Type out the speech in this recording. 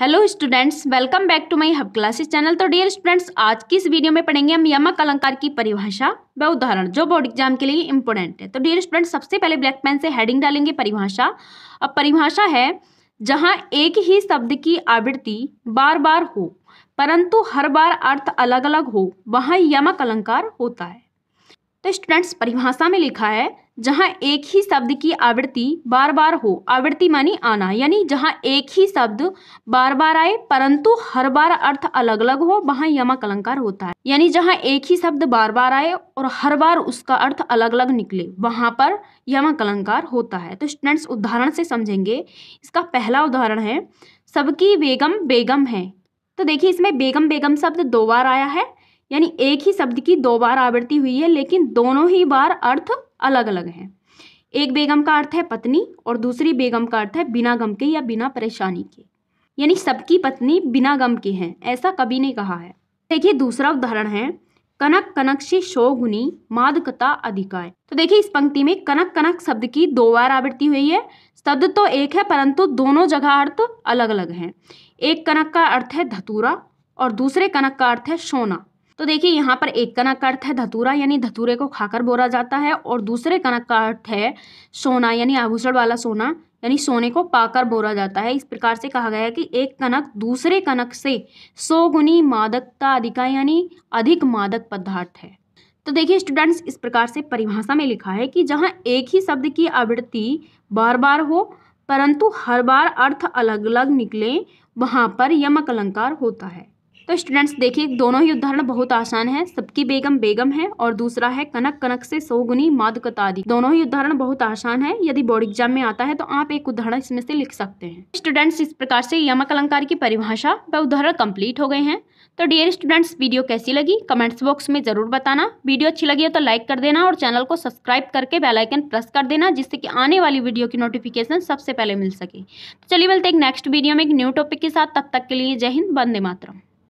hello students welcome back to my Hub Classes channel तो dear students आज की इस वीडियो में पढ़ेंगे हम यमक अलंकार की परिभाषा व उदाहरण जो बोर्ड एग्जाम के लिए इंपॉर्टेंट है तो डियर स्टूडेंट्स सबसे पहले ब्लैक पेन से हेडिंग डालेंगे परिभाषा अब परिभाषा है जहाँ एक ही शब्द की आवृत्ति बार बार हो परंतु हर बार अर्थ अलग अलग हो वहाँ यमक अलंकार होता है तो स्टूडेंट्स परिभाषा में लिखा है जहाँ एक ही शब्द की आवृत्ति बार बार हो आवृत्ति मानी आना यानी जहाँ एक ही शब्द बार बार आए परंतु हर बार अर्थ अलग अलग हो वहाँ यमा कलंकार होता है यानी जहाँ एक ही शब्द बार बार आए और हर बार उसका अर्थ अलग अलग निकले वहाँ पर यमक अलंकार होता है तो स्टूडेंट्स उदाहरण से समझेंगे इसका पहला उदाहरण है सबकी बेगम बेगम है तो देखिए इसमें बेगम बेगम शब्द दो बार आया है यानी एक ही शब्द की दो बार आवृत्ति हुई है लेकिन दोनों ही बार अर्थ अलग अलग हैं एक बेगम का अर्थ है पत्नी और दूसरी बेगम का अर्थ है बिना गम के या बिना परेशानी के यानी सबकी पत्नी बिना गम के हैं ऐसा कभी ने कहा है देखिए दूसरा उदाहरण है कनक कनक से शोगुनी मादकता अधिकाय तो देखिए इस पंक्ति में कनक कनक शब्द की दो बार आवृत्ति हुई है शब्द तो एक है परंतु दोनों जगह अर्थ अलग अलग हैं एक कनक का अर्थ है धतूरा और दूसरे कनक का अर्थ है सोना तो देखिए यहाँ पर एक कनक का अर्थ है धतूरा यानी धतूरे को खाकर बोरा जाता है और दूसरे कनक का अर्थ है सोना यानी आभूषण वाला सोना यानी सोने को पाकर बोरा जाता है इस प्रकार से कहा गया है कि एक कनक दूसरे कनक से सौ गुनी मादकता अधिका यानी अधिक मादक पदार्थ है तो देखिए स्टूडेंट्स इस प्रकार से परिभाषा में लिखा है कि जहाँ एक ही शब्द की आवृत्ति बार बार हो परंतु हर बार अर्थ अलग अलग निकले वहाँ पर यमक अलंकार होता है तो स्टूडेंट्स देखिए दोनों ही उदाहरण बहुत आसान है सबकी बेगम बेगम है और दूसरा है कनक कनक से सौ गुनी माद कतादी दोनों ही उदाहरण बहुत आसान है यदि बोर्ड एग्जाम में आता है तो आप एक उदाहरण इसमें से लिख सकते हैं स्टूडेंट्स इस प्रकार से यमक अलंकार की परिभाषा व उदाहरण कम्प्लीट हो गए हैं तो डियर स्टूडेंट्स वीडियो कैसी लगी कमेंट्स बॉक्स में जरूर बताना वीडियो अच्छी लगी हो तो लाइक कर देना और चैनल को सब्सक्राइब करके बेल आइकन प्रेस कर देना जिससे कि आने वाली वीडियो की नोटिफिकेशन सबसे पहले मिल सके तो चलिए मिलते एक नेक्स्ट वीडियो में एक न्यू टॉपिक के साथ तब तक के लिए जय हिंद वंदे मातरम